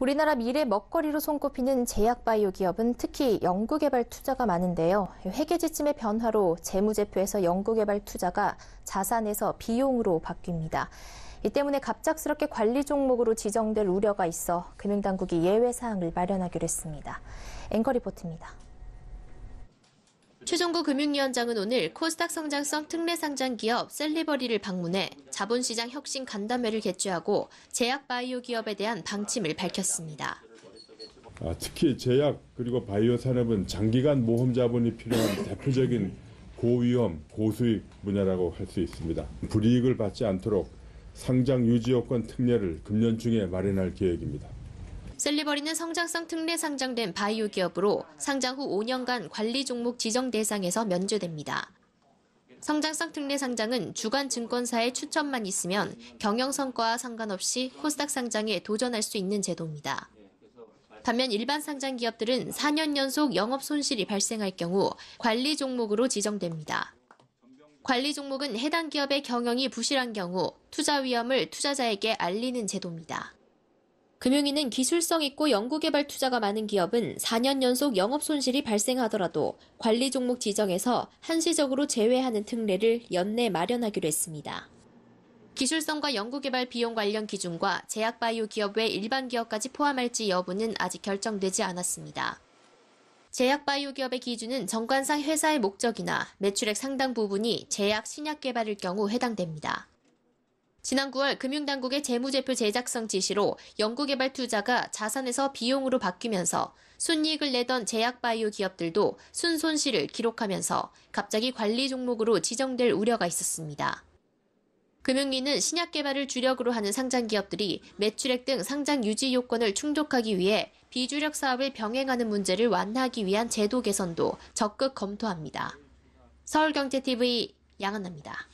우리나라 미래 먹거리로 손꼽히는 제약바이오 기업은 특히 연구개발 투자가 많은데요. 회계 지침의 변화로 재무제표에서 연구개발 투자가 자산에서 비용으로 바뀝니다. 이 때문에 갑작스럽게 관리 종목으로 지정될 우려가 있어 금융당국이 예외 사항을 마련하기로 했습니다. 앵커 리포트입니다. 최종구 금융위원장은 오늘 코스닥 성장성 특례 상장 기업 셀리버리를 방문해 자본시장 혁신 간담회를 개최하고 제약 바이오 기업에 대한 방침을 밝혔습니다. 아, 특히 제약 그리고 바이오 산업은 장기간 모험 자본이 필요한 대표적인 고위험 고수익 분야라고 할 수 있습니다. 불이익을 받지 않도록 상장 유지 여건 특례를 금년 중에 마련할 계획입니다. 셀리버리는 성장성 특례 상장된 바이오 기업으로 상장 후 5년간 관리 종목 지정 대상에서 면제됩니다. 성장성 특례 상장은 주간 증권사의 추천만 있으면 경영 성과와 상관없이 코스닥 상장에 도전할 수 있는 제도입니다. 반면 일반 상장 기업들은 4년 연속 영업 손실이 발생할 경우 관리 종목으로 지정됩니다. 관리 종목은 해당 기업의 경영이 부실한 경우 투자 위험을 투자자에게 알리는 제도입니다. 금융위는 기술성 있고 연구개발 투자가 많은 기업은 4년 연속 영업 손실이 발생하더라도 관리 종목 지정에서 한시적으로 제외하는 특례를 연내 마련하기로 했습니다. 기술성과 연구개발 비용 관련 기준과 제약바이오 기업 외 일반 기업까지 포함할지 여부는 아직 결정되지 않았습니다. 제약바이오 기업의 기준은 정관상 회사의 목적이나 매출액 상당 부분이 제약 신약 개발일 경우 해당됩니다. 지난 9월 금융당국의 재무제표 제작성 지시로 연구개발 투자가 자산에서 비용으로 바뀌면서 순이익을 내던 제약바이오 기업들도 순손실을 기록하면서 갑자기 관리 종목으로 지정될 우려가 있었습니다. 금융위는 신약 개발을 주력으로 하는 상장 기업들이 매출액 등 상장 유지 요건을 충족하기 위해 비주력 사업을 병행하는 문제를 완화하기 위한 제도 개선도 적극 검토합니다. 서울경제TV 양은나입니다.